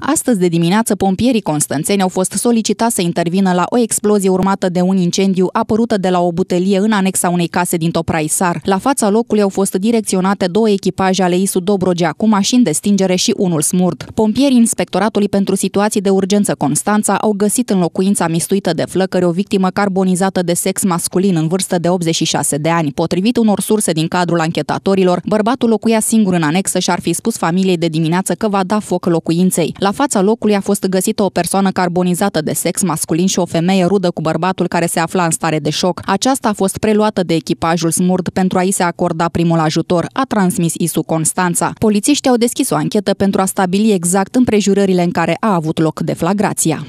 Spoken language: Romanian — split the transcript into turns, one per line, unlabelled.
Astăzi de dimineață, pompierii constanțeni au fost solicitați să intervină la o explozie urmată de un incendiu apărută de la o butelie în anexa unei case din Topraisar. La fața locului au fost direcționate două echipaje ale ISU Dobrogea cu mașini de stingere și unul smurt. Pompierii Inspectoratului pentru Situații de Urgență Constanța au găsit în locuința mistuită de flăcări o victimă carbonizată de sex masculin în vârstă de 86 de ani. Potrivit unor surse din cadrul anchetatorilor, bărbatul locuia singur în anexă și ar fi spus familiei de dimineață că va da foc locuinței. La fața locului a fost găsită o persoană carbonizată de sex masculin și o femeie rudă cu bărbatul care se afla în stare de șoc. Aceasta a fost preluată de echipajul smurd pentru a-i se acorda primul ajutor, a transmis ISU Constanța. Polițiștii au deschis o anchetă pentru a stabili exact împrejurările în care a avut loc deflagrația.